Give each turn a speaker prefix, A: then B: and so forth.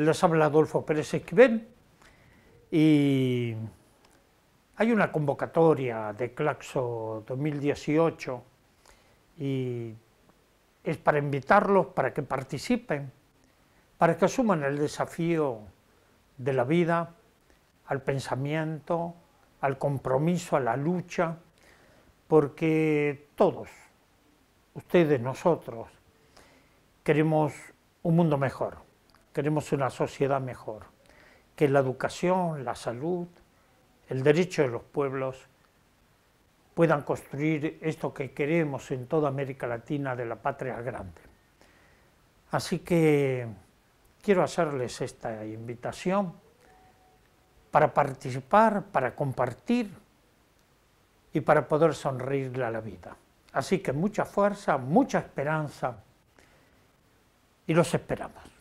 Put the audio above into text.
A: Les habla Adolfo Pérez Esquivel y hay una convocatoria de Claxo 2018 y es para invitarlos, para que participen, para que asuman el desafío de la vida, al pensamiento, al compromiso, a la lucha, porque todos, ustedes, nosotros, queremos un mundo mejor queremos una sociedad mejor, que la educación, la salud, el derecho de los pueblos puedan construir esto que queremos en toda América Latina de la patria grande. Así que quiero hacerles esta invitación para participar, para compartir y para poder sonreírle a la vida. Así que mucha fuerza, mucha esperanza y los esperamos.